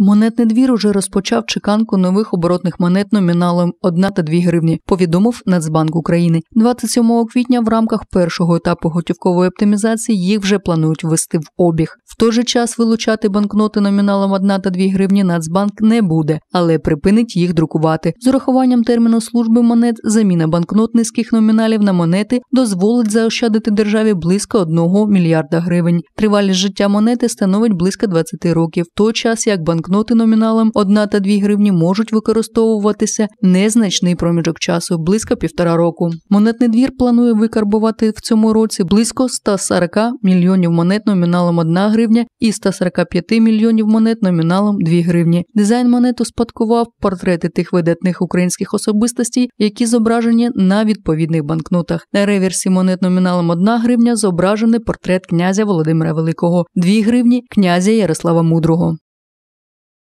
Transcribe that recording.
Монетний двір уже розпочав чеканку нових оборотних монет номіналом 1 та 2 гривні, повідомив Нацбанк України. 27 квітня в рамках першого етапу готівкової оптимізації їх вже планують ввести в обіг. В той же час вилучати банкноти номіналом 1 та 2 гривні Нацбанк не буде, але припинить їх друкувати. З урахуванням терміну служби монет заміна банкнот низьких номіналів на монети дозволить заощадити державі близько 1 мільярда гривень. Тривалість життя монети становить близько 20 років, в той час як банк банкноти номіналом 1 та 2 гривні можуть використовуватися незначний проміжок часу близько півтора року. Монетний двір планує викарбувати в цьому році близько 140 мільйонів монет номіналом 1 гривня і 145 мільйонів монет номіналом 2 гривні. Дизайн монет успадкував портрети тих видатних українських особистостей, які зображені на відповідних банкнотах. На реверсі монет номіналом 1 гривня зображений портрет князя Володимира Великого, 2 гривні князя Ярослава Мудрого.